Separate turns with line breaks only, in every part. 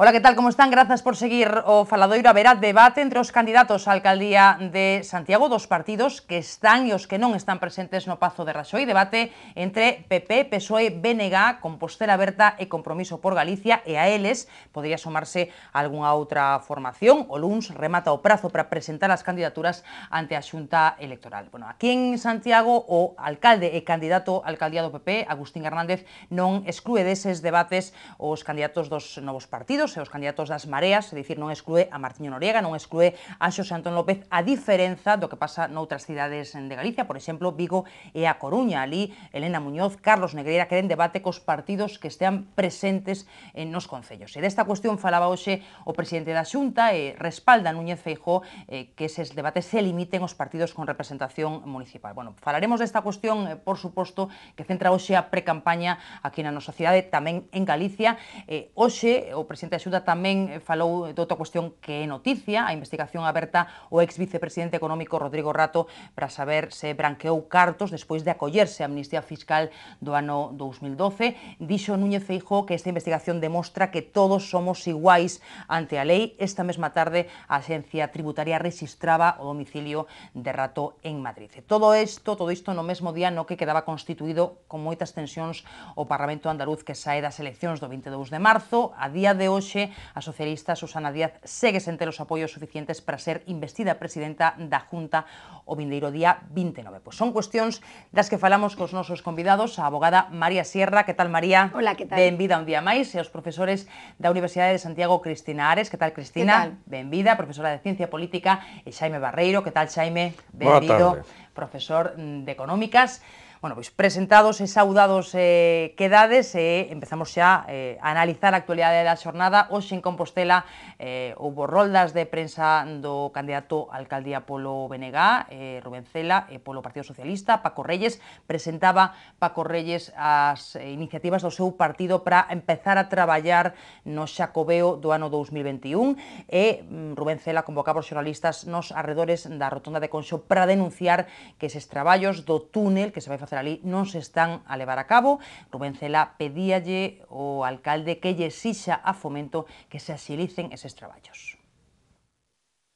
Ola, que tal, como están? Grazas por seguir o Faladoiro. Haberá debate entre os candidatos á Alcaldía de Santiago dos partidos que están e os que non están presentes no Pazo de Raxoi. Debate entre PP, PSOE, BNG, Compostela Berta e Compromiso por Galicia e a eles podría somarse algunha outra formación. O LUNS remata o prazo para presentar as candidaturas ante a Xunta Electoral. Bueno, aquí en Santiago o alcalde e candidato á alcaldía do PP, Agustín Hernández, non exclúe deses debates os candidatos dos novos partidos candidatos e os candidatos das mareas, é dicir, non exclúe a Martiño Noriega, non exclúe a Xosé Antón López, a diferenza do que pasa noutras cidades de Galicia, por exemplo, Vigo e a Coruña. Ali, Elena Muñoz, Carlos Negreira, queren debate cos partidos que estean presentes nos concellos. E desta cuestión falaba hoxe o presidente da Xunta e respalda Núñez Feijó eh, que eses debates se limiten os partidos con representación municipal. Bueno, falaremos desta cuestión, eh, por suposto, que centra hoxe a precampaña aquí na nosa cidade, tamén en Galicia. Eh, hoxe, o presidente Axuda tamén eh, falou de outra cuestión que é noticia, a investigación aberta o ex vicepresidente económico Rodrigo Rato para saber se branqueou cartos despois de acollerse a amnistía fiscal do ano 2012. Dixo Núñez Feijó que esta investigación demostra que todos somos iguais ante a lei. Esta mesma tarde a Axencia Tributaria registraba o domicilio de Rato en Madrid. Todo isto, todo isto no mesmo día no que quedaba constituído con moitas tensións o Parlamento andaluz que sae das eleccións do 22 de marzo. A día de hoxe a socialista Susana Díaz segue sente los apoyos suficientes para ser investida presidenta da Junta o vindeiro día 29. Pues son cuestións las que falamos con nuestros convidados, a abogada María Sierra. ¿Qué tal, María? Hola, ¿qué tal? Benvida un día máis e los profesores la Universidad de Santiago, Cristina Ares. ¿Qué tal, Cristina? bienvenida profesora de Ciencia Política, e Xaime Barreiro. ¿Qué tal, Xaime? Benvido, profesor de Económicas. bueno, pois presentados e saudados eh, quedades e eh, empezamos xa eh, a analizar a actualidade da xornada. Hoxe en Compostela eh, houbo roldas de prensa do candidato a alcaldía polo BNG, eh, Rubén Cela, e polo Partido Socialista, Paco Reyes, presentaba Paco Reyes as eh, iniciativas do seu partido para empezar a traballar no Xacobeo do ano 2021 e mm, Rubén Cela convocaba os xornalistas nos arredores da rotonda de Conxo para denunciar que eses traballos do túnel que se vai facer ali non se están a levar a cabo. Rubén Cela pedíalle ao alcalde que lle exixa a Fomento que se axilicen eses traballos.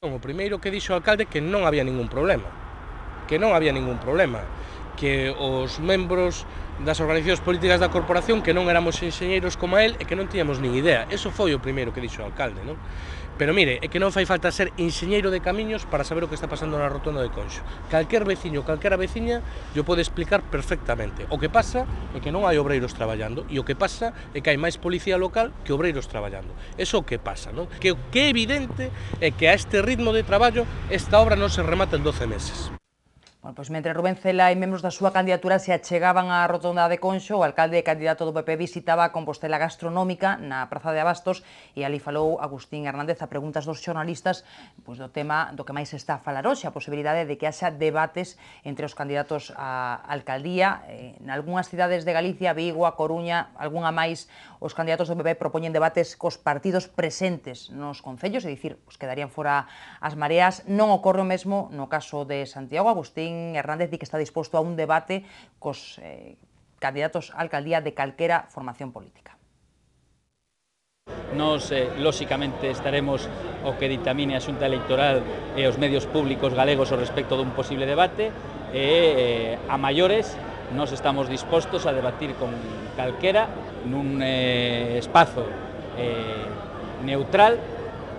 O primeiro que dixo o alcalde que non había ningún problema, que non había ningún problema, que os membros das organizacións políticas da corporación que non éramos enxeñeiros como a el e que non tiñamos nin idea. Eso foi o primeiro que dixo o alcalde, non? Pero mire, é que non fai falta ser enxeñeiro de camiños para saber o que está pasando na rotonda de Conxo. Calquer veciño, calquera veciña, yo pode explicar perfectamente. O que pasa é que non hai obreiros traballando e o que pasa é que hai máis policía local que obreiros traballando. Eso o que pasa, non? Que o que é evidente é que a este ritmo de traballo esta obra non se remata en 12 meses. Bueno, pois mentre Rubén
Cela e membros da súa candidatura se achegaban á rotonda de Conxo, o alcalde e candidato do PP visitaba a Compostela Gastronómica na Praza de Abastos e ali falou Agustín Hernández a preguntas dos xornalistas pois, do tema do que máis está a falar hoxe, a posibilidade de que haxa debates entre os candidatos á alcaldía en eh, algunhas cidades de Galicia, Vigo, a Coruña, algunha máis Los candidatos de PP proponen debates cos partidos presentes nos concellos, é decir, os quedarían fuera las mareas, No ocorre o mesmo no caso de Santiago. Agustín Hernández di que está dispuesto a un debate con eh, candidatos á alcaldía de calquera formación política. no eh, lógicamente estaremos o que dictamine a Electoral los e medios públicos galegos o respecto un posible debate, e, eh, a mayores. Nos estamos dispostos a debatir con calquera nun eh, espazo eh, neutral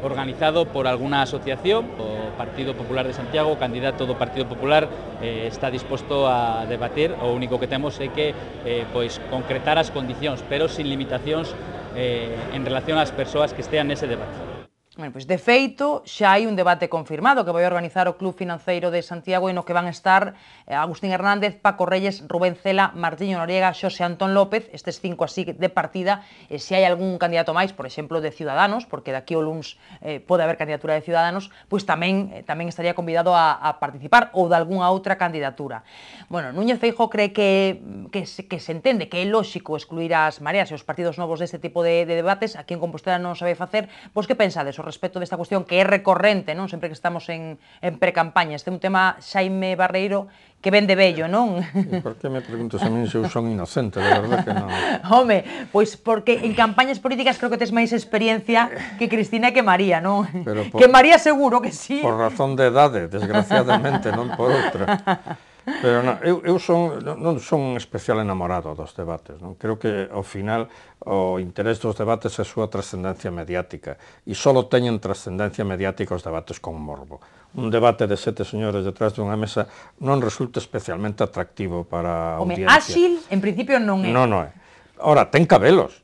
organizado por alguna asociación, o Partido Popular de Santiago, o candidato do Partido Popular eh, está disposto a debater, o único que temos é que eh, pois concretar as condicións, pero sin limitacións eh, en relación ás persoas que estean nese debate. Bueno, pois de feito, xa hai un debate confirmado que vai organizar o Club Financeiro de Santiago e no que van estar eh, Agustín Hernández, Paco Reyes, Rubén Cela, Martiño Noriega, Xosé Antón López, estes cinco así de partida, e se hai algún candidato máis, por exemplo, de Ciudadanos, porque daqui o luns eh, pode haber candidatura de Ciudadanos, pois tamén eh, tamén estaría convidado a, a participar ou de algunha outra candidatura. Bueno, Núñez Feijo cree que, que, se, que se entende que é lóxico excluir as mareas e os partidos novos deste tipo de, de debates, aquí en Compostela non sabe facer, pois que pensades, respecto desta cuestión que é recorrente, non? Sempre que estamos en, en precampaña. Este é un tema, Xaime Barreiro, que vende bello, non?
E por que me preguntas a mí se eu son inocente, de verdad que non.
Home, pois porque en campañas políticas creo que tes máis experiencia que Cristina e que María, non? Pero por, que María seguro que sí. Por
razón de edade, desgraciadamente, non por outra. Pero non, eu, eu son, non son especial enamorado dos debates. Non? Creo que, ao final, o interés dos debates é a súa trascendencia mediática. E só teñen trascendencia mediática os debates con morbo. Un debate de sete señores detrás dunha mesa non resulta especialmente atractivo para a audiencia. Home, áxil,
en principio, non é. Non,
non é. Ora, ten cabelos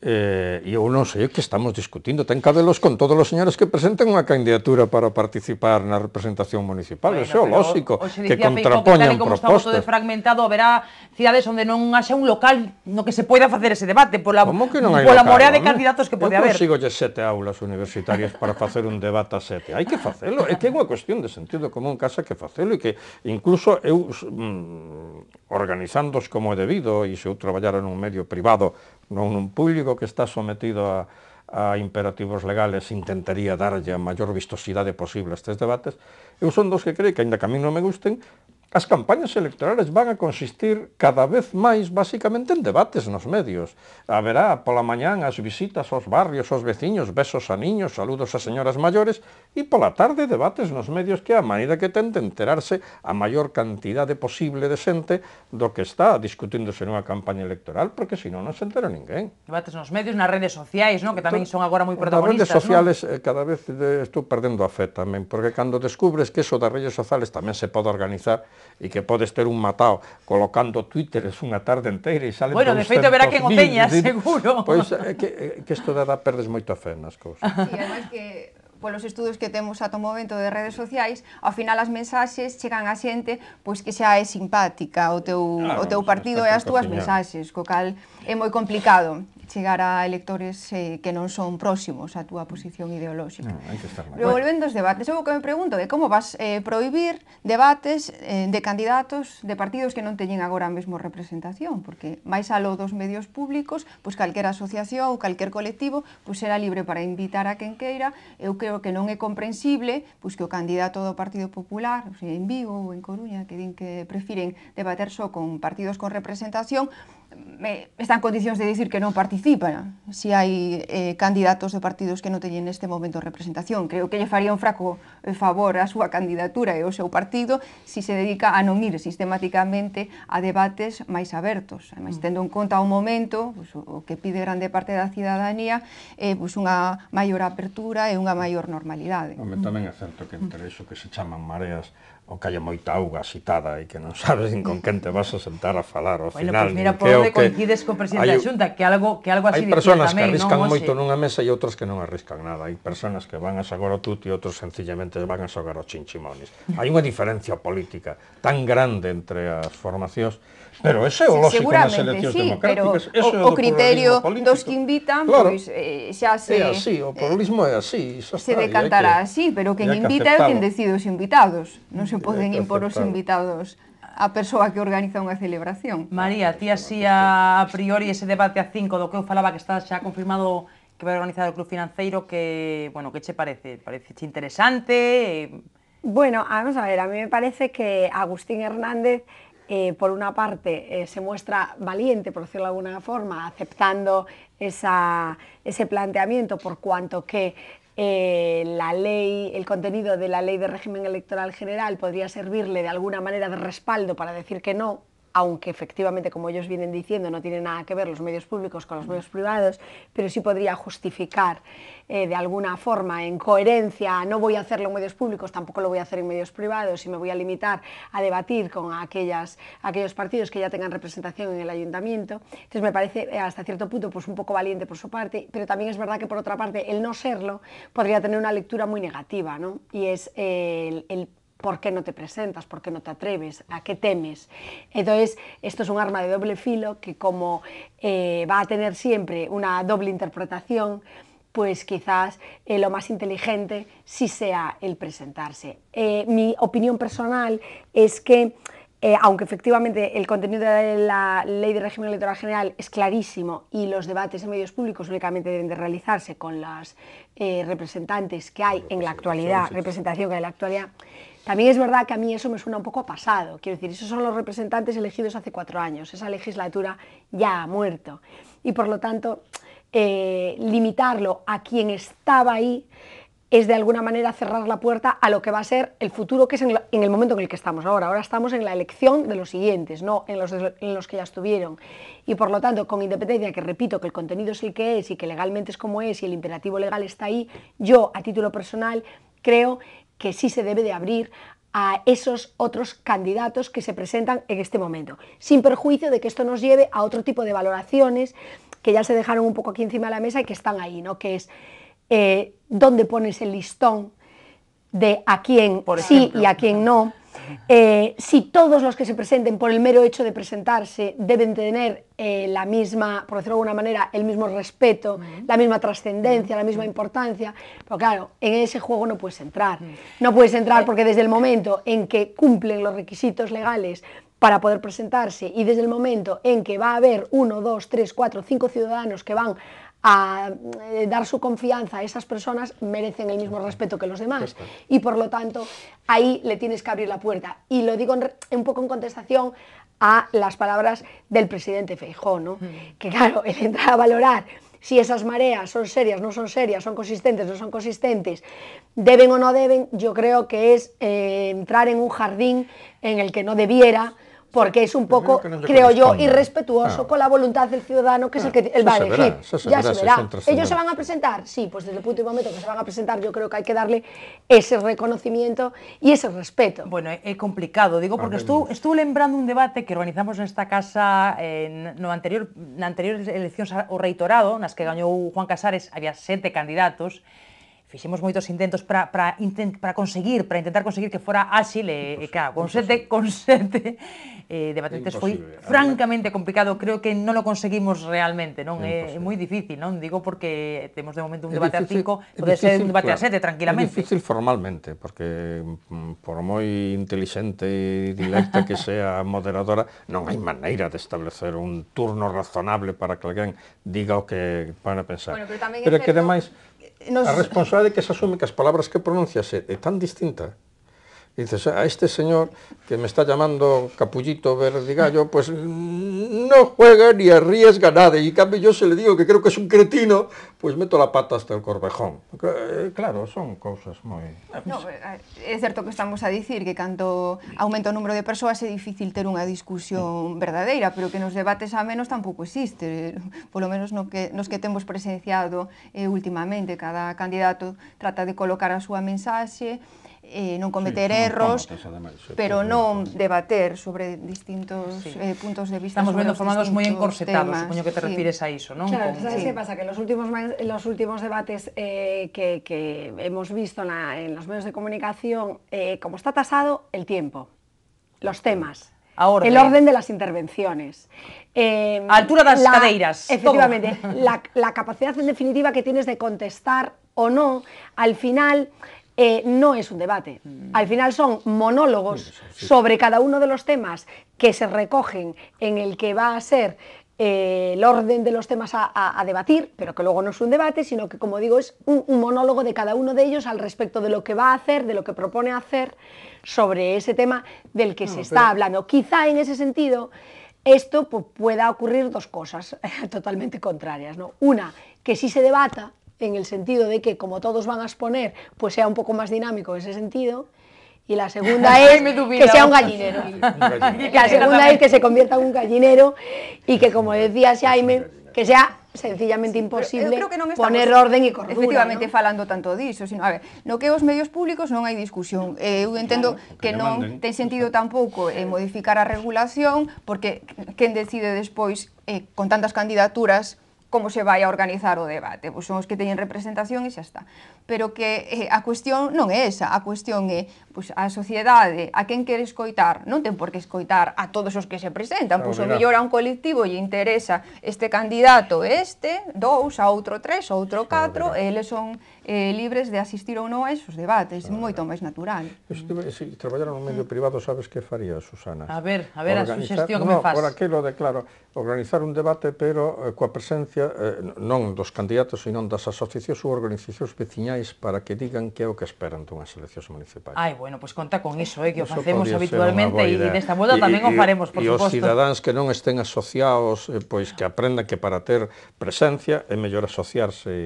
eh, eu non sei o que estamos discutindo, ten cabelos con todos os señores que presenten unha candidatura para participar na representación municipal, bueno, eso é lógico, que contrapoñan propostas. Como está todo
fragmentado, haberá cidades onde non haxa un local no que se poida facer ese debate, pola, pola morea de candidatos que pode haber. Eu
consigo lle sete aulas universitarias para facer un debate a sete, hai que facelo, é que é unha cuestión de sentido común casa que facelo e que incluso eu mm, organizándos como é debido e se eu traballara nun medio privado non un público que está sometido a, a imperativos legales intentaría darlle a maior vistosidade posible a estes debates, eu son dos que cree que, ainda que a mí non me gusten, As campañas electorais van a consistir cada vez máis basicamente en debates nos medios. Haberá pola mañán as visitas aos barrios, aos veciños, besos a niños, saludos a señoras maiores e pola tarde debates nos medios que a maneira que ten de enterarse a maior cantidade posible de xente do que está discutíndose nunha campaña electoral, porque senón non se entera ninguén.
Debates nos medios, nas redes sociais, non? que tamén son agora moi protagonistas. Nas redes sociales
non? Eh, cada vez eh, estou perdendo a fe tamén, porque cando descubres que eso das redes sociales tamén se pode organizar, e que podes ter un matao colocando es unha tarde enteira e sale Bueno, de feito verá que en seguro. Pois é eh, que, eh, que isto da perdes perdes a fe nas cousas. Sí,
además que polos estudos que temos ato momento de redes sociais, ao final as mensaxes chegan a xente pois que xa é simpática o teu, claro, o teu partido e as túas mensaxes, co cal é moi complicado chegar a electores eh, que non son próximos á túa posición ideolóxica. Non, mm, hai que estar Pero volvendo aos debates, eu o que me pregunto é como vas eh, prohibir debates eh, de candidatos de partidos que non teñen agora mesmo representación, porque máis alo dos medios públicos, pois calquera asociación ou calquer colectivo pues, pois será libre para invitar a quen queira. Eu creo que non é comprensible pois que o candidato do Partido Popular, sea, en Vigo ou en Coruña, que din que prefiren debater só con partidos con representación, me, están condicións de dicir que non participan se si hai eh, candidatos de partidos que non teñen neste momento representación. Creo que lle faría un fraco eh, favor a súa candidatura e ao seu partido se si se dedica a non ir sistemáticamente a debates máis abertos. Ademais, mm. tendo en conta o momento, pues, o que pide grande parte da cidadanía, eh, pues, unha maior apertura e unha maior normalidade. Home,
tamén é mm. certo que entre iso que se chaman mareas o que hai moita auga agitada e que non sabes en con quen te vas a sentar a falar ao final. Bueno, pues mira, por onde coincides co presidente da
Xunta, que algo, que algo así Hai persoas que arriscan no, moito
nunha mesa e outras que non arriscan nada. Hai persoas que van a xogar o tuto e outros sencillamente van a xogar os chinchimones. Hai unha diferencia política tan grande entre as formacións Pero ese é o lógico nas eleccións sí, democráticas. Pero o, o, o criterio
dos que invitan, claro, pois eh, xa se... É así,
o eh, populismo é así. Xa se decantará que,
así, pero quen invita é quen decide os invitados. Non se poden impor os invitados a persoa que organiza unha celebración.
María, ti así a priori ese debate a cinco do que eu falaba que está xa confirmado que vai organizar o Club Financeiro, que, bueno, que che parece? Parece che
interesante? Eh? Bueno, vamos a ver, a mí me parece que Agustín Hernández Eh, por una parte, eh, se muestra valiente, por decirlo de alguna forma, aceptando ese planteamiento, por cuanto que eh, la ley, el contenido de la ley de régimen electoral general podría servirle de alguna manera de respaldo para decir que no, aunque efectivamente, como ellos vienen diciendo, no tiene nada que ver los medios públicos con los medios privados, pero sí podría justificar eh, de alguna forma, en coherencia, no voy a hacerlo en medios públicos, tampoco lo voy a hacer en medios privados y me voy a limitar a debatir con aquellas, aquellos partidos que ya tengan representación en el ayuntamiento. Entonces me parece eh, hasta cierto punto pues, un poco valiente por su parte, pero también es verdad que por otra parte el no serlo podría tener una lectura muy negativa ¿no? y es el ¿Por qué no te presentas? ¿Por qué no te atreves? ¿A qué temes? Entonces, esto es un arma de doble filo que como eh, va a tener siempre una doble interpretación, pues quizás eh, lo más inteligente sí sea el presentarse. Eh, mi opinión personal es que, aunque efectivamente el contenido de la ley de régimen electoral general es clarísimo y los debates en medios públicos únicamente deben de realizarse con las representantes que hay en la actualidad, representación que hay en la actualidad, también es verdad que a mí eso me suena un poco pasado. Quiero decir, esos son los representantes elegidos hace cuatro años. Esa legislatura ya ha muerto. Y por lo tanto, eh, limitarlo a quien estaba ahí es de alguna manera cerrar la puerta a lo que va a ser el futuro, que es en, el momento en el que estamos ahora. Ahora estamos en la elección de los siguientes, no en los, en los que ya estuvieron. Y por lo tanto, con independencia, que repito, que el contenido es el que es y que legalmente es como es y el imperativo legal está ahí, yo, a título personal, creo que sí se debe de abrir a esos otros candidatos que se presentan en este momento, sin perjuicio de que esto nos lleve a otro tipo de valoraciones que ya se dejaron un poco aquí encima de la mesa y que están ahí, ¿no? Que es eh, dónde pones el listón de a quién sí y a quién no eh, si todos los que se presenten por el mero hecho de presentarse deben tener eh, la misma, por decirlo de alguna manera, el mismo respeto, la misma trascendencia, la misma importancia, pero claro, en ese juego no puedes entrar. No puedes entrar eh. porque desde el momento en que cumplen los requisitos legales para poder presentarse y desde el momento en que va a haber uno, dos, tres, cuatro, cinco ciudadanos que van a eh, dar su confianza a esas personas merecen el mismo respeto que los demás. Y por lo tanto, ahí le tienes que abrir la puerta. Y lo digo un poco en contestación a las palabras del presidente Feijóo, hmm. que claro, el entrar a valorar si esas mareas son serias, no son serias, son consistentes, no son consistentes, deben o no deben, yo creo que es eh, entrar en un jardín en el que no debiera porque es un pues poco, creo yo, irrespetuoso ah. con la voluntad del ciudadano, que es el que va a elegir. ya se verá. ¿Ellos se van a presentar? Sí, pues desde el punto de momento que se van a presentar, yo creo que hay que darle ese reconocimiento y ese respeto. Bueno, es complicado, digo, porque estuve estuve lembrando
un debate que organizamos en esta casa en no anterior, elección o reitorado, en en las que ganó Juan Casares, había siete candidatos, fixemos moitos intentos para para intent, para conseguir, para intentar conseguir que fora áxil e, e claro, con sete con sete eh de foi francamente complicado, creo que non lo conseguimos realmente, non é, é moi difícil, non? Digo porque temos de momento un é debate difícil, a 5, pode ser un debate claro, a 7 tranquilamente. É difícil
formalmente, porque mm, por moi inteligente e directa que sea a moderadora, non hai maneira de establecer un turno razonable para que alguén diga o que van a pensar. Bueno, pero,
tamén pero é que ademais nos... A
responsabilidade que se asume que as palabras que pronuncias é, tan distinta y dices, a ah, este señor que me está llamando capullito verdigallo, pues no juega ni arriesga nada. Y en cambio yo se le digo que creo que es un cretino, pues meto la pata hasta el corvejón. Eh, claro, son cousas moi... No,
é eh, certo que estamos a dicir que canto aumenta o número de persoas é difícil ter unha discusión verdadeira, pero que nos debates a menos tampouco existe, polo menos no que, nos que temos presenciado eh, últimamente. Cada candidato trata de colocar a súa mensaxe, Eh, no cometer errores, pero no debater sobre distintos eh, puntos de vista. Estamos viendo formados muy encorsetados, supongo que te refieres a eso. ¿no? Claro, sabes qué
pasa? Que los últimos, los últimos debates eh, que, hemos visto en los medios de comunicación, como está tasado el tiempo, los temas, el orden de las intervenciones. Em, altura de las cadeiras. Efectivamente, la, la, capacidad en definitiva que tienes de contestar o no, al final eh, no es un debate. Mm. Al final son monólogos sobre cada uno de los temas que se recogen en el que va a ser eh, el orden de los temas a, debatir, pero que luego no es un debate, sino que, como digo, es un, monólogo de cada uno de ellos al respecto de lo que va a hacer, de lo que propone hacer sobre ese tema del que se está hablando. Quizá en ese sentido esto pues, pueda ocurrir dos cosas totalmente contrarias. ¿no? Una, que si se debata en el sentido de que como todos van a exponer, pues sea un poco más dinámico en ese sentido. Y la segunda es que sea un gallinero. la segunda es que se convierta en un gallinero y que, como decía Xaime, que sea sencillamente
imposible pero, pero poner orden e cordura. Efectivamente, ¿no? falando tanto diso, sino, a ver, no que os medios públicos non hai discusión. Eh, eu entendo claro, que, que non manden. ten sentido tampouco eh, modificar a regulación, porque quen decide despois, eh, con tantas candidaturas, como se vai a organizar o debate, pois son os que teñen representación e xa está. Pero que eh, a cuestión non é esa, a cuestión é pois, a sociedade, a quen quere escoitar, non ten por que escoitar a todos os que se presentan, pois o mellor a un colectivo lle interesa este candidato este, dous, a outro tres, a outro catro, eles son eh, libres de asistir ou non a esos debates,
claro. Ah, moito máis natural. Se estive, si traballara no medio mm. privado, sabes que faría, Susana? A ver, a ver organizar, a suxestión que no, me faz. Por aquilo de, claro, organizar un debate, pero eh, coa presencia, eh, non dos candidatos, sino das asociacións ou organizacións veciñais para que digan que é o que esperan dunhas eleccións municipais.
Ai, bueno, pois pues conta con iso, eh, que eso o facemos habitualmente e desta moda tamén y, o faremos, por suposto. E os cidadáns
que non estén asociados, eh, pois que aprendan que para ter presencia é mellor asociarse e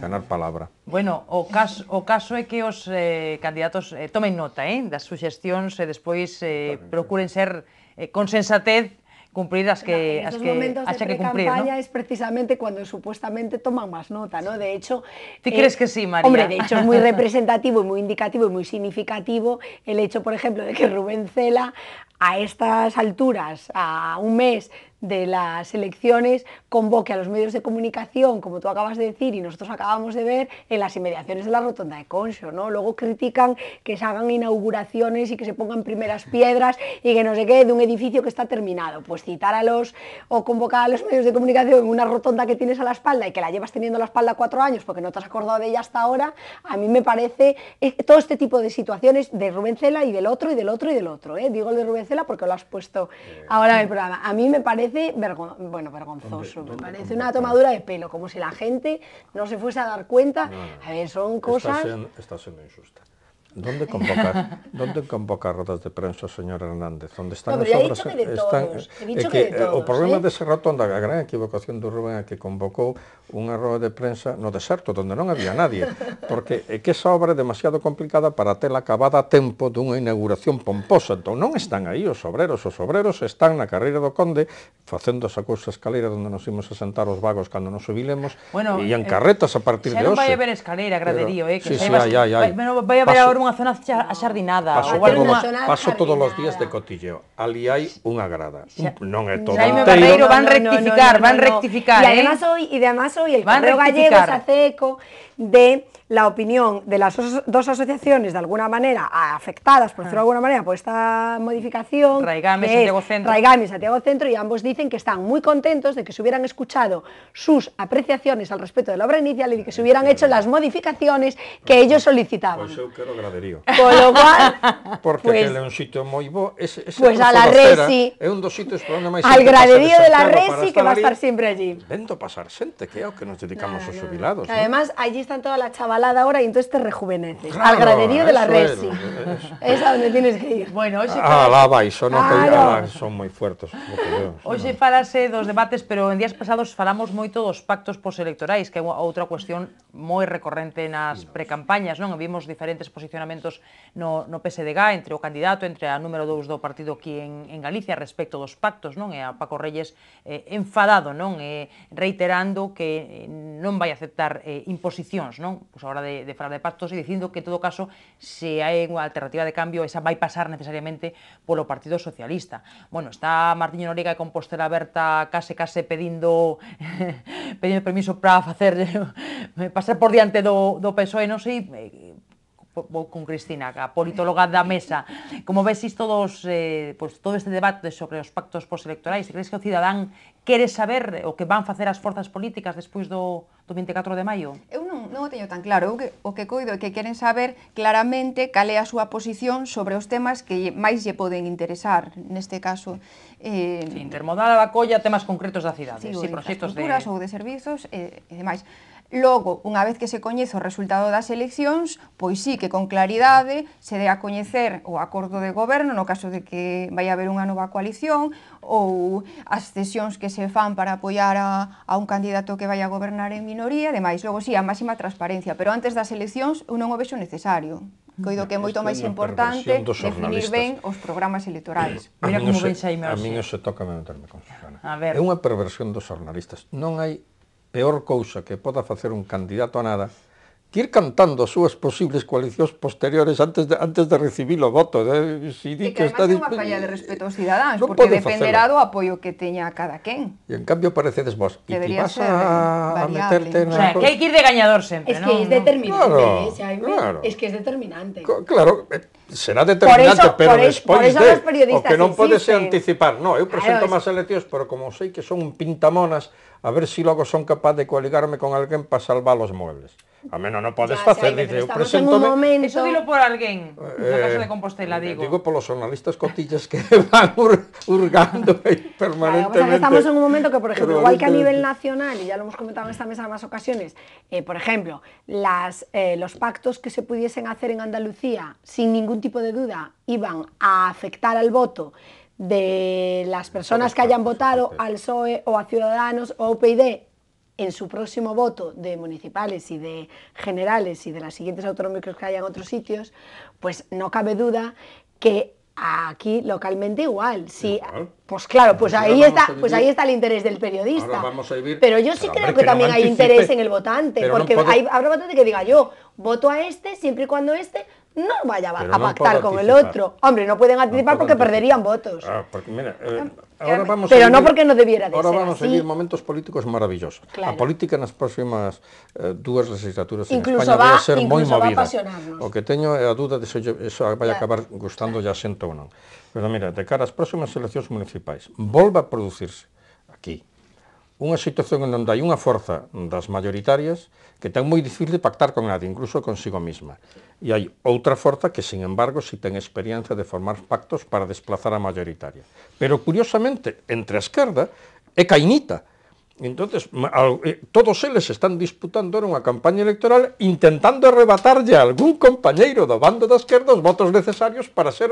ganar palabra.
Bueno, Bueno, o caso, o caso que os eh, candidatos eh, tomen nota eh, Las suxestións después después eh, procuren ser con sensatez cumplir que que momentos que
es precisamente cuando supuestamente toman más nota, ¿no? De hecho, ¿tú crees que sí, María? Hombre, de hecho es muy representativo y muy indicativo y muy significativo el hecho, por ejemplo, de que Rubén Cela a estas alturas, a un mes de las elecciones, convoque a los medios de comunicación, como tú acabas de decir y nosotros acabamos de ver, en las inmediaciones de la rotonda de Conscio ¿no? Luego critican que se hagan inauguraciones y que se pongan primeras piedras y que no sé qué, de un edificio que está terminado. Pues citar a los o convocar a los medios de comunicación en una rotonda que tienes a la espalda y que la llevas teniendo a la espalda cuatro años porque no te has acordado de ella hasta ahora, a mí me parece eh, todo este tipo de situaciones de Rubén Cela y del otro y del otro y del otro. ¿eh? Digo el de Rubén porque lo has puesto eh, ahora en el programa. A mí me parece bueno, vergonzoso, me parece una tomadura de pelo, como si la gente no se fuese a dar cuenta. a ver, son cosas... Está
está siendo injusta. ¿Dónde convoca, ¿Dónde convoca rodas de prensa, señor Hernández? ¿Dónde están no, las obras, de están, todos, dicho que, que de eh, todos, O problema ¿sí? de Serra rotonda, a gran equivocación do Rubén, a que convocou unha roda de prensa no deserto, onde non había nadie, porque é que esa obra é demasiado complicada para tela acabada a tempo dunha inauguración pomposa, entón non están aí os obreros, os obreros están na carreira do Conde, facendo esa cousa escalera onde nos imos a sentar os vagos cando nos subilemos, bueno, e en eh, carretas a partir de hoxe. Xa non vai haber
escalera, graderío, eh, que sí, sí, vai, vai, vai, vai, vai, vai, vai, vai, vai, vai, vai, vai, vai, unha zona xa, Paso,
todos los días de cotilleo. Ali hay unha grada. no non é todo Jaime Barreiro
van rectificar, no, no, no, van rectificar. y ¿eh? además hoy,
y además hoy el Correo Gallego se de la opinión de las dos asociaciones, de alguna manera, afectadas, por decirlo de ah. alguna manera, por esta modificación. y Santiago Centro. Santiago Centro, y ambos dicen que están muy contentos de que se hubieran escuchado sus apreciaciones al respecto de la obra inicial y de que se hubieran hecho las modificaciones que ellos solicitaban. Pues
yo cual... Porque pues, un sitio bo, pues a la Resi. es un dos esperando Al graderío de la Resi que va a estar siempre allí. Vendo pasar gente, que que nos dedicamos a jubilados. además,
allí está están toda la chavalada ahora y entonces te rejuveneces. Claro, al graderío de la Resi. Es, es, a donde tienes que ir. Bueno, hoxe ah, para... y son,
claro. son moi fuertes. Yo, hoxe
no. falase dos debates, pero en días pasados falamos moito dos pactos postelectorais, que é outra cuestión moi recorrente nas precampañas, non? Vimos diferentes posicionamentos no, no PSDG entre o candidato, entre a número 2 do partido aquí en, en Galicia respecto dos pactos, non? E a Paco Reyes eh, enfadado, non? Eh, reiterando que eh, non vai aceptar eh, imposición restricións, non? Pois agora de, de falar de pactos e dicindo que, en todo caso, se hai unha alternativa de cambio, esa vai pasar necesariamente polo Partido Socialista. Bueno, está Martiño Noriega e Compostela Berta case case pedindo pedindo permiso para facer pasar por diante do, do PSOE, non sei eh, vou con Cristina, a politóloga da mesa. Como ves isto dos, eh, pois, todo este debate sobre os pactos postelectorais, crees que o cidadán quere saber o que van facer as forzas políticas despois do, do 24 de maio?
Eu non, non o teño tan claro. Eu que, o que coido é que queren saber claramente cal é a súa posición sobre os temas que máis lle poden interesar, neste caso. Eh, sí,
intermodal colla temas concretos da cidade, sí, de proxectos de... ou
de servizos eh, e demais. Logo, unha vez que se coñece o resultado das eleccións, pois sí que con claridade se dé a coñecer o acordo de goberno no caso de que vai haber unha nova coalición ou as cesións que se fan para apoiar a, a un candidato que vai a gobernar en minoría, demais. Logo, sí, a máxima transparencia, pero antes das eleccións eu non o vexo necesario. Coido que é moito máis importante definir ben os programas electorais. Mira como ven xa A mí non
se toca meterme con Susana. É unha perversión dos jornalistas. Non hai peor cousa que poda facer un candidato a nada que ir cantando as súas posibles coalicións posteriores antes de, antes de recibir o voto. De, si di que, que está é unha
falla de respeto aos cidadáns, no porque dependerá facelo. do apoio que teña cada quen.
E en cambio parecedes vos, e ti vas a, a meterte na... O sea, que hai que
ir de gañador sempre, non? Es que é no,
determinante,
claro, eh, claro.
es que es determinante.
Co claro, eh, será determinante, eso, pero despois de, o que non podese anticipar. No, eu presento claro, máis electivos, pero como sei que son un pintamonas, a ver se si logo son capaz de coaligarme con alguén para salvar os muebles. A menos no puedes hacer, dice, pues momento
Eso dilo por alguien,
en la eh, casa de Compostela, digo. Digo por los jornalistas cotillas que van hurgando permanentemente. estamos en un momento que, por ejemplo, igual que a nivel
nacional, y ya lo hemos comentado en esta mesa en más ocasiones, eh, por ejemplo, las, eh, los pactos que se pudiesen hacer en Andalucía, sin ningún tipo de duda, iban a afectar al voto de las personas que hayan votado al PSOE o a Ciudadanos o a UPyD en su próximo voto de municipales y de generales y de las siguientes autonómicas que haya en otros sitios, pues no cabe duda que aquí localmente igual. Sí, pues claro, pues ahí está, pues ahí está el interés del periodista.
Pero yo sí creo que, también hay interés en
el votante, porque habrá votante que diga yo voto a este siempre y cuando este no vaya a, a pactar con el otro. Hombre, no pueden anticipar no porque anticipar. perderían votos.
Ah, porque, mira, eh, ahora vamos Pero a no porque no debiera de Ahora ser vamos así. a vivir momentos políticos maravillosos. Claro. La política nas próximas eh, dos legislaturas incluso en España va, vai ser moi movida. O que teño é a duda de se eso vai claro. acabar gustando claro. ya siento o no. Pero mira, de cara las próximas eleccións municipais, volva a producirse aquí unha situación en onde hai unha forza das mayoritarias que ten moi difícil de pactar con nadie, incluso consigo mesma. E hai outra forza que, sin embargo, si ten experiencia de formar pactos para desplazar a mayoritaria. Pero, curiosamente, entre a esquerda é cainita. Entonces, eh, todos eles están disputando unha campaña electoral intentando arrebatarlle a algún compañeiro do bando da esquerda os votos necesarios para ser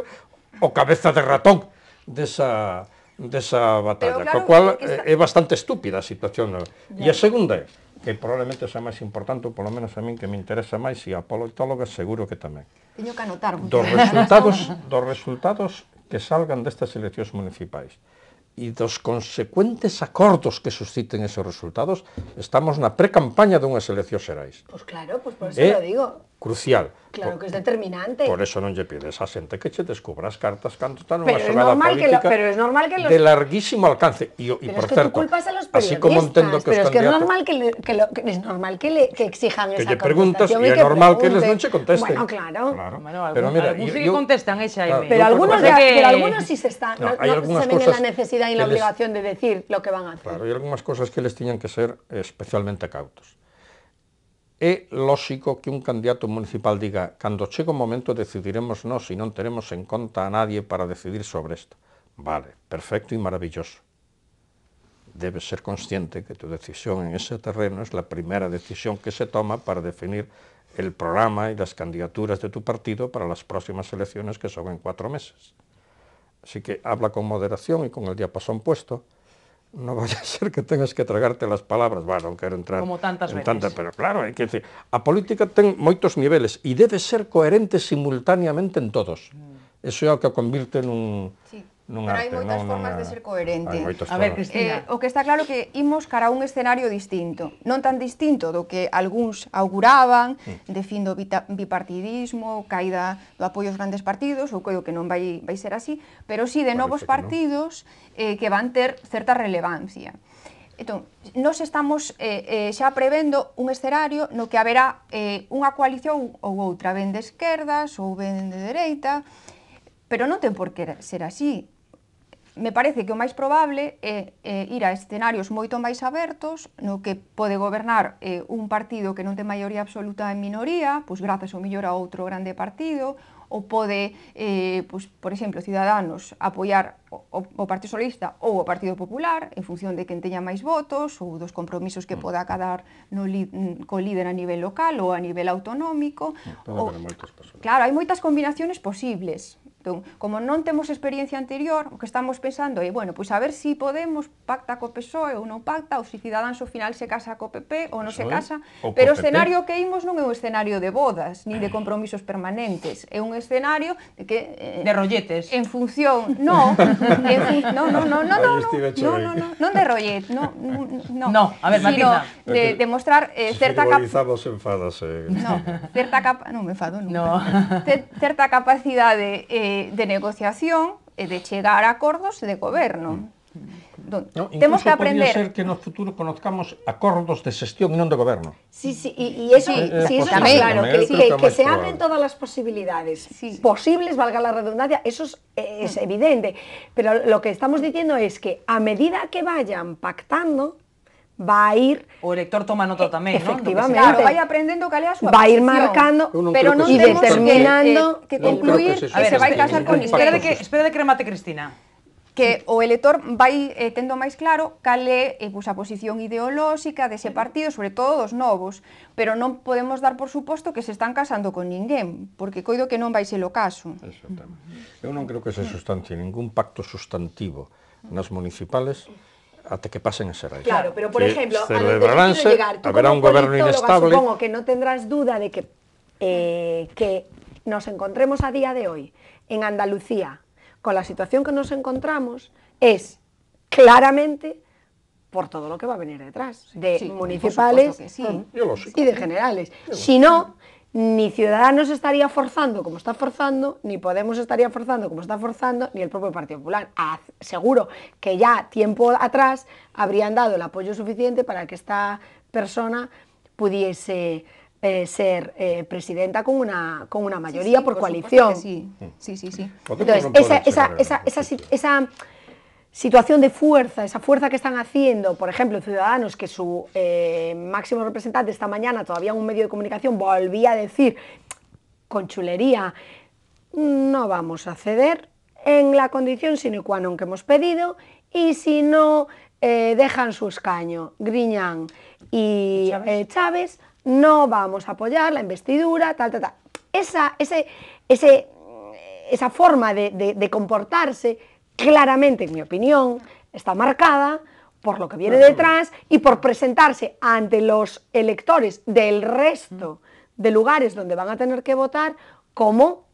o cabeza de ratón desa, desa batalla. Pero claro, Co cual, está... Eh, é bastante estúpida a situación. E a segunda é, que probablemente xa máis importante, ou polo menos a min que me interesa máis, e a paleontóloga seguro que tamén. Teño que anotar. Dos resultados, dos resultados que salgan destas eleccións municipais e dos consecuentes acordos que susciten esos resultados, estamos na precampaña dunhas eleccións xerais.
Pois pues claro, pois pues por eso eh, lo digo. crucial. Claro que es determinante. Por
eso no le pides a gente que se descubra cartas cando está una xogada política lo, pero
es normal que de
larguísimo alcance. y por es así como entiendo que pero es que es normal
que, le, que, es normal que le que exijan que preguntas y es normal que les no se conteste. Bueno, claro. pero mira, yo, sí que contestan esa pero, algunos que... algunos sí se están no, hay se ven en la necesidad y la obligación de decir lo que van a hacer.
Claro, hay algunas cosas que les tenían que ser especialmente cautos es lógico que un candidato municipal diga, cuando llegue un momento decidiremos no, si no tenemos en cuenta a nadie para decidir sobre esto. Vale, perfecto y maravilloso. Debes ser consciente que tu decisión en ese terreno es la primera decisión que se toma para definir el programa y las candidaturas de tu partido para las próximas elecciones que son en cuatro meses. Así que habla con moderación y con el diapasón puesto, no vaya a ser que tengas que tragarte las palabras, bueno, non quero entrar Como tantas en veces. tanta, pero claro, hai que decir, a política ten moitos niveles e debe ser coherente simultaneamente en todos. Mm. Eso é o que a convirte nun, sí non Pero hai moitas non, formas non, de ser coherente. A ver,
Cristina. Eh, o que está claro que imos cara a un escenario distinto, non tan distinto do que algúns auguraban, sí. Hmm. de fin do bipartidismo, caída do apoio aos grandes partidos, ou creo que non vai, vai ser así, pero sí de Parece novos partidos que no. eh, que van ter certa relevancia. Entón, nos estamos eh, eh, xa prevendo un escenario no que haberá eh, unha coalición ou outra, ben de esquerdas ou ben de dereita, pero non ten por que ser así me parece que o máis probable é, é ir a escenarios moito máis abertos no que pode gobernar eh, un partido que non ten maioría absoluta en minoría, pois grazas ou mellor a outro grande partido, ou pode, eh, pois, por exemplo, Ciudadanos apoiar o, o Partido Socialista ou o Partido Popular en función de quen teña máis votos ou dos compromisos que mm. poda acadar no li, co líder a nivel local ou a nivel autonómico. Pode ou, claro, hai moitas combinaciones posibles Entón, como non temos experiencia anterior, o que estamos pensando é, bueno, pois a ver se si podemos pacta co PSOE ou non pacta, ou se si Ciudadanos ao final se casa co PP ou non se casa, o pero o escenario que imos non é un escenario de bodas, ni de compromisos permanentes, é un escenario de que... Eh, de rolletes. En función, no, en fun, no, no, no, no, no, no, no, no, no, non de rollet, no, no, no, a ver, Martina. de, demostrar mostrar eh, certa cap...
enfadas, Eh. No,
certa capa... Non me enfado nunca. No. certa capacidade... Eh, Eh, de negociación eh, de llegar a acordos de gobierno. Mm. Tenemos
no, temos que aprender ser que el futuro conozcamos acuerdos de gestión y no de gobierno.
Sí, sí, y eso también, claro, que, se abren todas las posibilidades posibles, valga la redundancia, eso es, eh, es evidente, pero lo que estamos diciendo es que a medida que vayan pactando, va a ir...
O lector toma nota tamén, efectivamente, Claro, vai
aprendendo cal é a súa Va a ir marcando pero non e determinando
que, eh, eh, que concluir que, que se vai casar con Espera de que, espera de que remate, Cristina
que o elector vai eh, tendo máis claro cal é eh, pues, a posición ideolóxica dese partido, sobre todo dos novos, pero non podemos dar por suposto que se están casando con ninguén, porque coido que non vai ser o caso. Exactamente.
Eu non creo que se sustancie ningún pacto sustantivo nas municipales hasta que pasen ese rey. Claro, pero por ejemplo, a llegar, habrá un gobierno inestable. Supongo que
no tendrás duda de que, eh, que nos encontremos a día de hoy en Andalucía con la situación que nos encontramos es claramente por todo lo que va a venir detrás, de municipales y de generales. Si no, ni Ciudadanos estaría forzando como está forzando, ni Podemos estaría forzando como está forzando, ni el propio Partido Popular. Ah, seguro que ya tiempo atrás habrían dado el apoyo suficiente para que esta persona pudiese eh, ser eh, presidenta con una, con una mayoría por, coalición. Sí.
sí. sí, esa, esa,
esa, esa situación de fuerza, esa fuerza que están haciendo, por ejemplo, Ciudadanos, que su eh, máximo representante esta mañana, todavía en un medio de comunicación, volvía a decir con chulería, no vamos a ceder en la condición sine qua non que hemos pedido y si no eh, dejan su escaño Griñán y eh, Chávez. no vamos a apoyar la investidura, tal, tal, tal. Esa, ese, ese, esa forma de, de comportarse claramente, en mi opinión, está marcada por lo que viene detrás y por presentarse ante los electores del resto de lugares donde van a tener que votar como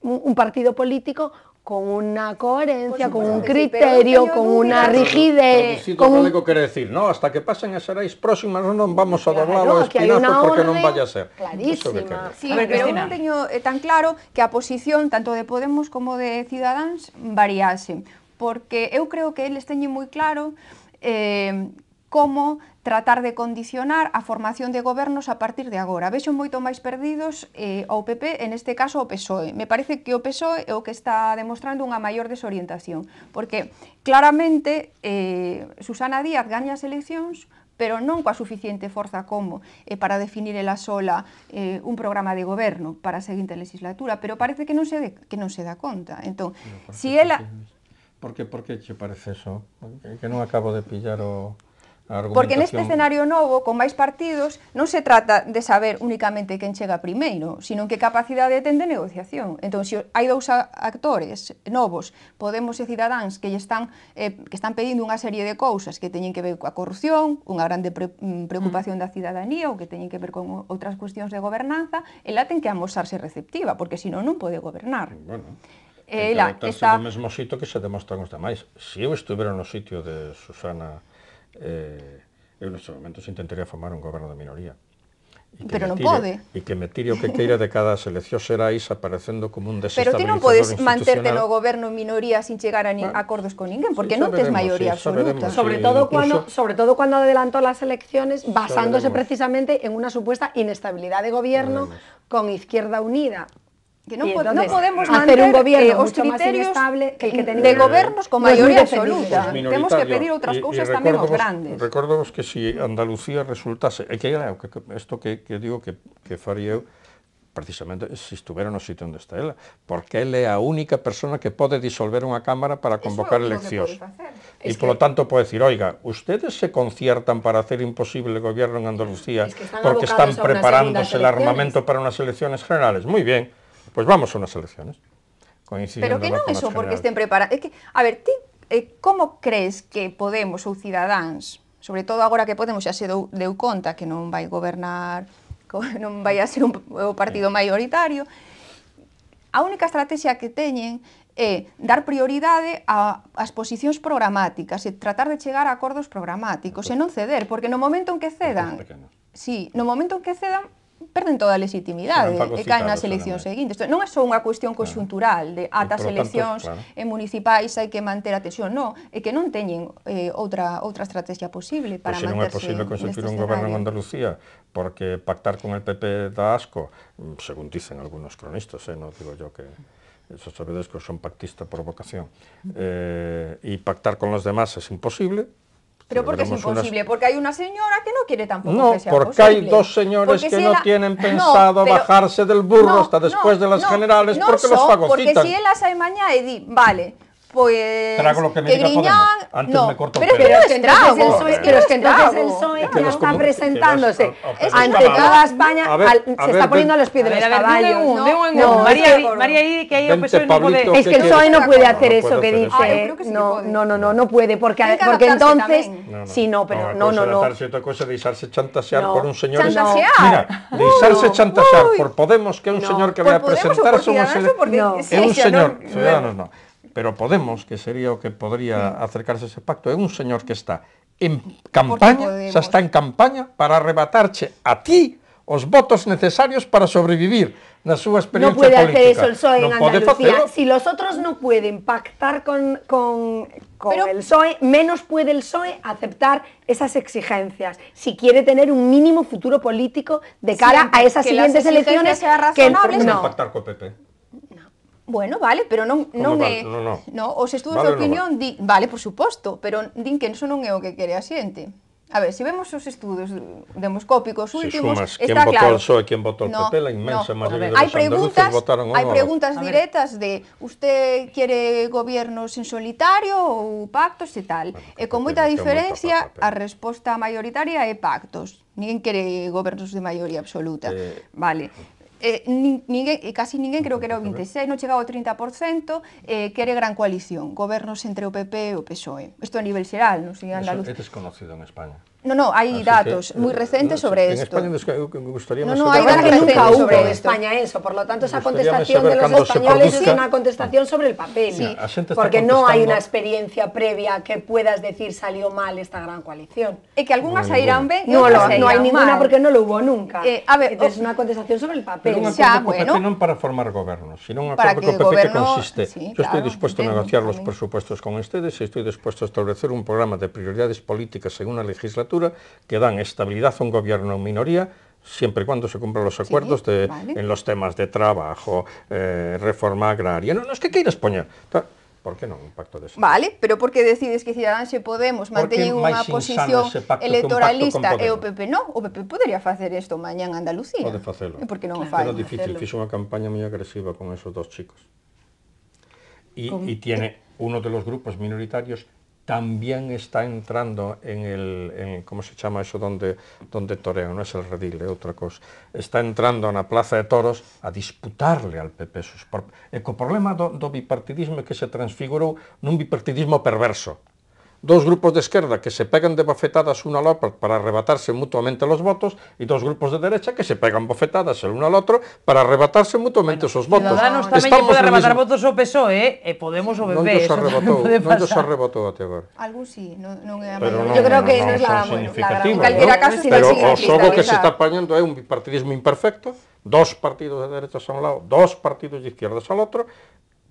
un partido político con una coherencia, pues, con un criterio, con una rigidez. Con un...
algo que decir, no, hasta que pasen as serais próximas non vamos a doblar los espinazos espinazo porque non vaya a ser. Clarísima. Sí,
a ver, pero un teño eh, tan claro que a posición tanto de Podemos como de Ciudadanos variase, porque eu creo que eles teñen moi claro eh, como tratar de condicionar a formación de gobernos a partir de agora. Vexo moito máis perdidos eh, ao PP, en este caso ao PSOE. Me parece que o PSOE é o que está demostrando unha maior desorientación, porque claramente eh, Susana Díaz gaña as eleccións pero non coa suficiente forza como eh, para definir ela sola eh, un programa de goberno para a seguinte legislatura, pero parece que non se de, que non se dá conta. Entón,
si ela... Por que, por que che parece eso? Que non acabo de pillar o... Porque neste escenario
novo, con máis partidos, non se trata de saber únicamente quen chega primeiro, sino que capacidade ten de negociación. Entón, se hai dous actores novos, Podemos e Cidadáns, que están, eh, que están pedindo unha serie de cousas que teñen que ver coa corrupción, unha grande pre mm, preocupación mm. da cidadanía ou que teñen que ver con outras cuestións de gobernanza, ela ten que amosarse receptiva, porque senón non pode gobernar.
Bueno. Ela está... do mesmo sitio que se demostran os demais. Se eu estuvera no sitio de Susana eh, en estos momentos intentaría formar un gobierno de minoría. pero no puede. Y que me o que queira de cada selección seráis apareciendo como un desestabilizador Pero tú no puedes manterte no
gobierno en minoría sin llegar a acuerdos con ninguém, porque no tienes
mayoría absoluta. sobre todo cuando
sobre todo cuando adelantó las elecciones basándose
precisamente en una supuesta inestabilidad de gobierno con Izquierda Unida que non, entonces, non podemos manter un eh, gobierno eh, os criterios que el que de gobernos con maioría absoluta.
Temos que pedir outras cousas tamén os grandes.
Recordamos que se si Andalucía resultase, é que era isto que, que digo que, que faría eu, precisamente se estuvera no sitio onde está ela, porque ela é a única persona que pode disolver unha Cámara para convocar eleccións. E, polo tanto, pode dicir, oiga, ustedes se conciertan para hacer imposible o gobierno en Andalucía es que están porque están preparándose el armamento para unas eleccións generales. Muy bien, Pues vamos a unas elecciones. Pero que non é iso porque estén
preparados. É que, a ver, ti, eh, como crees que Podemos ou Cidadáns, sobre todo agora que Podemos xa se deu, deu conta que non vai gobernar, non vai a ser un, o partido sí. maioritario, a única estrategia que teñen é dar prioridade as posicións programáticas e tratar de chegar a acordos programáticos e non ceder, porque no momento en que cedan... Sí, no momento en que cedan, perden toda a legitimidade e caen nas eleccións seguintes. Non é só unha cuestión conxuntural de ata ah, as eleccións claro. municipais hai que manter a tensión, non, é que non teñen eh, outra outra estrategia posible para pues, manterse. Pois non é posible constituir un goberno en
Andalucía porque pactar con el PP da asco, mm, según dicen algunos cronistas, eh, non digo yo que esos sabedes que son pactista por vocación, eh, e pactar con los demás é imposible, Pero porque es imposible,
porque hay una señora que no quiere tampoco que sea porque hay dos señores que no tienen pensado bajarse
del burro hasta después de las generales porque los fagocitan. Porque si
él las hay mañana y vale, pues trago que me Podemos.
Antes no, me corto pero, pero, es que trago, PSOE, pero es que el PSOE
ya está presentándose ante toda España, se está poniendo a los
pies de los caballos. María que hay Es que el PSOE no puede hacer eso que dice. No, no, no, no puede, porque entonces... Sí, no, pero no, no, no.
Otra cosa dejarse chantasear por un señor... Mira, dejarse chantasear por Podemos, que es un señor que va a presentarse... Es un señor, ciudadanos no pero Podemos, que sería o que podría acercarse a ese pacto, es un señor que está en campaña, o está en campaña para arrebatarse a ti los votos necesarios para sobrevivir en su experiencia política. No puede hacer eso el PSOE en Andalucía. Si los
otros no pueden pactar con, el PSOE, menos puede el PSOE aceptar esas exigencias. Si quiere tener un mínimo futuro político de cara a esas siguientes elecciones, que e no.
pactar con PP.
Bueno, vale, pero non, non Como é... No, no. No, os estudos vale de opinión di, vale, por suposto, pero din que eso non é o que quere a xente. A ver, se vemos os estudos demoscópicos últimos, si sumas, está claro. Se quen votou o PSOE, quen votou o PP, a inmensa no, maioría dos andaluces votaron Hai preguntas directas de usted quere gobernos en solitario ou pactos e tal. Bueno, e eh, con moita diferencia, a resposta maioritaria é pactos. Ninguén quere gobernos de maioría absoluta. Eh, vale eh, ninguén, eh, casi ninguén, creo que era o 26, non chegaba o 30%, eh, quere gran coalición, gobernos entre o PP e o PSOE. Isto a nivel xeral, non sei, Andaluz. Eso
é desconocido en España. No,
no, hay ah, datos muy recientes sobre eso esto. En
España nos gustaría No, no, hay datos sobre España
eso. Por
lo tanto, esa
contestación de los españoles es una
contestación sobre el papel. porque no hay una experiencia previa que puedas decir salió mal esta gran coalición. Y que algunas irán no, no, no hay ninguna porque no lo hubo nunca. Eh, a ver, es una contestación sobre el papel.
Pero para formar gobiernos, sino para que, el consiste. Yo estoy dispuesto a negociar los presupuestos con ustedes y estoy dispuesto a establecer un programa de prioridades políticas según la legislatura legislatura que dan estabilidad a un gobierno en minoría siempre y cuando se cumplan los acuerdos sí, de, vale. en los temas de trabajo, eh, reforma agraria. No, no es que queiras poner. ¿Por que non un pacto Estado?
Vale, pero por que decides que Ciudadanos e Podemos manteñen unha posición electoralista e o PP non? O PP poderia facer isto mañá en Andalucía. Pode facelo. E por que non o fai? Pero difícil, fixo
unha campaña moi agresiva con esos dos chicos. E, e tiene uno de los grupos minoritarios también está entrando en el, en, ¿cómo se llama eso? Donde, donde toreo, no es el redil, es otra cosa. Está entrando na plaza de toros a disputarle al PP sus... propios. El eh, problema do, do bipartidismo es que se transfigurou nun bipartidismo perverso dos grupos de esquerda que se pegan de bofetadas uno al otro para arrebatarse mutuamente los votos y dos grupos de derecha que se pegan bofetadas el uno al otro para arrebatarse mutuamente bueno, esos votos. Ciudadanos también lle arrebatar
mismo. votos ao PSOE e eh, Podemos o PP. Non lles arrebatou, non lles
arrebató a agora.
Algún sí, non, no, é a Pero maioría. No, Yo creo que non, no es é la, la gran... Calquera caso si Pero o xogo que se está
apañando é un bipartidismo imperfecto, dos partidos de derecha a un lado, dos partidos de izquierdas al outro,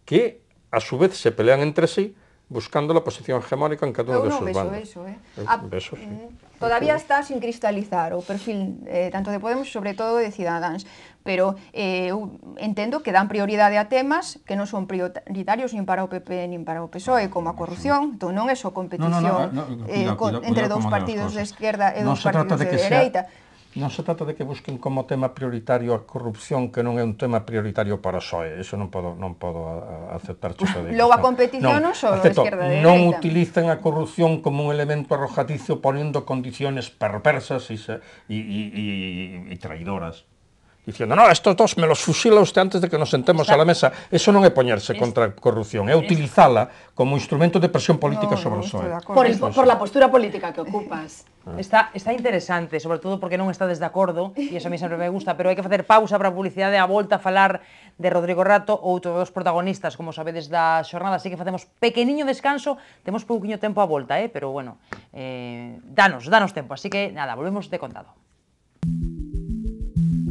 que a su vez se pelean entre sí buscando la posición hegemónica en cada uno de sus beso, bandos. Eso, eh. A, ah, beso, sí. Eh,
todavía está sin cristalizar o perfil eh, tanto de Podemos, sobre todo de Ciudadanos, pero eh, entendo que dan prioridade a temas que non son prioritarios nin para o PP nin para o PSOE, como a corrupción, então non é só competición no, no, no, no, no, cuida, eh, con, entre dous partidos de esquerda e dous partidos de derecha.
Non se trata de que busquen como tema prioritario a corrupción, que non é un tema prioritario para o PSOE. Eso non podo, non podo aceptar Logo a competición non, non só a esquerda de Non utilizan a corrupción como un elemento arrojadizo ponendo condiciones perversas e, e, e, e traidoras diciendo, no, estos dos me los fusila usted antes de que nos sentemos Exacto. a la mesa. Eso non é poñerse es, contra a corrupción, é utilizala como instrumento de presión política no, sobre o PSOE. Por, el,
por
la postura política que ocupas.
Ah. Está, está interesante, sobre todo porque non está de acordo, e eso a mí sempre me gusta, pero hai que facer pausa para a publicidade, a volta a falar de Rodrigo Rato, outro dos protagonistas, como sabedes, da xornada, así que facemos pequeniño descanso, temos pouquiño tempo a volta, eh? pero bueno, eh, danos, danos tempo, así que nada, volvemos de contado.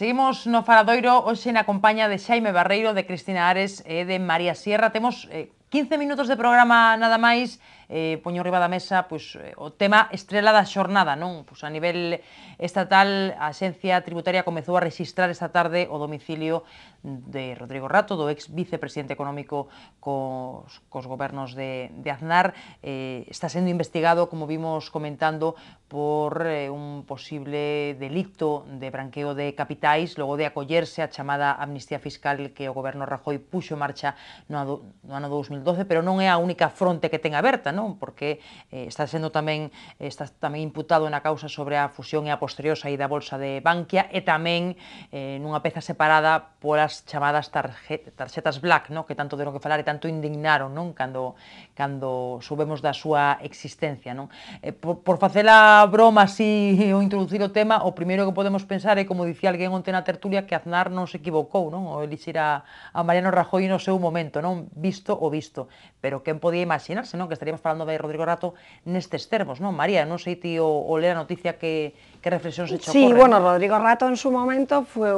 Seguimos no Faradoiro, hoxe na compañía de Xaime Barreiro, de Cristina Ares e de María Sierra. Temos eh, 15 minutos de programa nada máis, eh, poño riba da mesa pois, eh, o tema estrela da xornada, non? Pois, a nivel estatal, a Xencia Tributaria comezou a registrar esta tarde o domicilio de Rodrigo Rato, do ex vicepresidente económico con los gobiernos de, de Aznar, eh, está siendo investigado, como vimos comentando, por eh, un posible delito de branqueo de capitales, luego de acogerse a llamada amnistía fiscal que el gobierno Rajoy puso en marcha no, el no 2012, pero no es la única fronte que tenga abierta, ¿no? porque eh, está siendo también está también imputado causa sobre la fusión y e a posterior saída da bolsa de Bankia e también en una peza separada por las das chamadas tarjeta, tarxetas black, no? que tanto deron que falar e tanto indignaron non? cando, cando soubemos da súa existencia. Non? Eh, por, por a broma así ou introducir o tema, o primeiro que podemos pensar é, como dicía alguén onte na tertulia, que Aznar non se equivocou, non? o elixir a, a Mariano Rajoy no seu momento, non visto o visto. Pero quen podía imaginarse non? que estaríamos falando de Rodrigo Rato nestes termos. Non? María, non sei ti o, o ler a noticia que, ¿Qué reflexión Sí, bueno,
Rodrigo Rato en su momento fue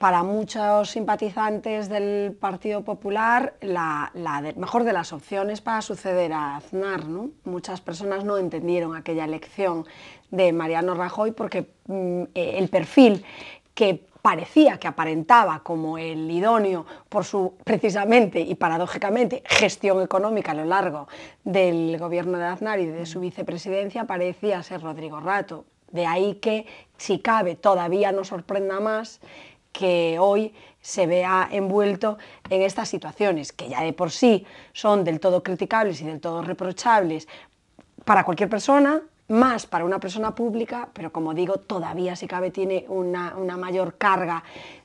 para muchos simpatizantes del Partido Popular la, mejor de las opciones para suceder a Aznar. Muchas personas no entendieron aquella elección de Mariano Rajoy porque mm, eh, el perfil que parecía que aparentaba como el idóneo por su precisamente y paradójicamente gestión económica a lo largo del gobierno de Aznar y de su vicepresidencia parecía ser Rodrigo Rato. De ahí que, si cabe, todavía nos sorprenda más que hoy se vea envuelto en estas situaciones, que ya de por sí son del todo criticables y del todo reprochables para cualquier persona, más para una persona pública, pero como digo, todavía si cabe tiene una, una mayor carga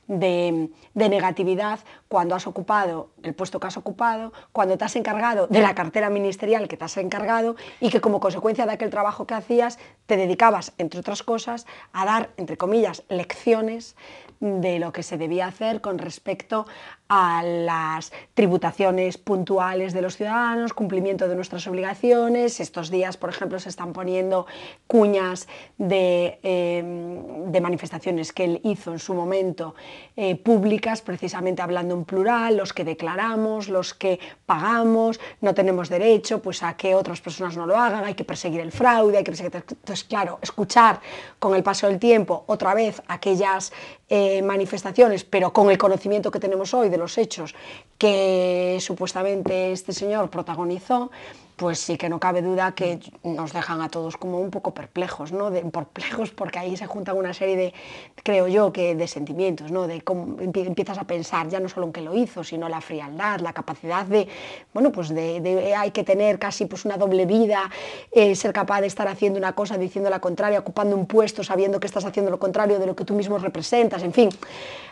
de, negatividad cuando has ocupado el puesto que has ocupado, cuando te has encargado de la cartera ministerial que te has encargado y que como consecuencia de aquel trabajo que hacías te dedicabas, entre otras cosas, a dar, entre comillas, lecciones de lo que se debía hacer con respecto a las tributaciones puntuales de los ciudadanos, cumplimiento de nuestras obligaciones. Estos días, por ejemplo, se están poniendo cuñas de, em, manifestaciones que él hizo en su momento eh, públicas, precisamente hablando en plural, los que declaramos, los que pagamos, no tenemos derecho pues, a que otras personas no lo hagan, hay que perseguir el fraude, hay que perseguir... Entonces, claro, escuchar con el paso del tiempo otra vez aquellas eh, manifestaciones, pero con el conocimiento que tenemos hoy, de los hechos que supuestamente este señor protagonizó, pues sí que no cabe duda que mm. nos dejan a todos como un poco perplejos, ¿no? De, perplejos porque ahí se juntan una serie de, creo yo, que de sentimientos, ¿no? De cómo empiezas a pensar ya no solo en que lo hizo, sino la frialdad, la capacidad de, bueno, pues de, hay que tener casi pues una doble vida, eh, ser capaz de estar haciendo una cosa, diciendo la contraria, ocupando un puesto, sabiendo que estás haciendo lo contrario de lo que tú mismo representas, en fin,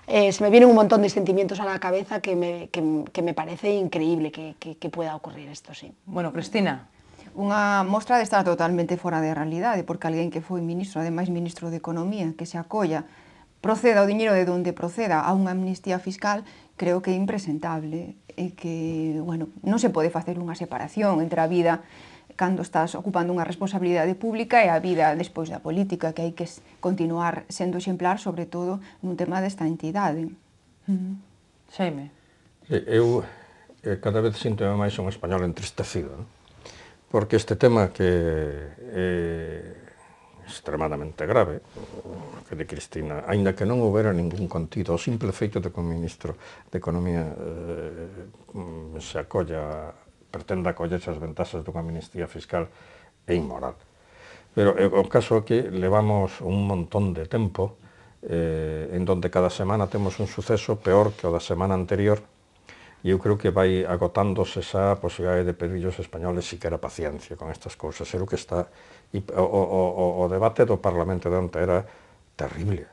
eh, se me vienen un montón de sentimientos a la cabeza que me, parece increíble que, pueda ocurrir esto, sí. Bueno, pero
Cristina? Unha mostra de estar totalmente fora de realidade, porque alguén que foi ministro, ademais ministro de Economía, que se acolla, proceda o diñeiro de onde proceda a unha amnistía fiscal, creo que é impresentable e que, bueno, non se pode facer unha separación entre a vida cando estás ocupando unha responsabilidade pública e a vida despois da política, que hai que continuar sendo exemplar, sobre todo nun tema desta entidade. Uh -huh. Xaime.
Sí, eu eh, cada vez sinto máis un español entristecido, non? porque este tema que é eh, extremadamente grave, que de Cristina, aínda que non houbera ningún contido, o simple feito de que o ministro de Economía eh, se acolla, pretenda acollerse as ventasas dunha ministría fiscal é inmoral. Pero é eh, o caso que levamos un montón de tempo eh, en donde cada semana temos un suceso peor que o da semana anterior E eu creo que vai agotándose esa posibilidade de españoles si españoles era paciencia con estas cousas. Era o que está... E, o, o, o debate do Parlamento de onte era terrible.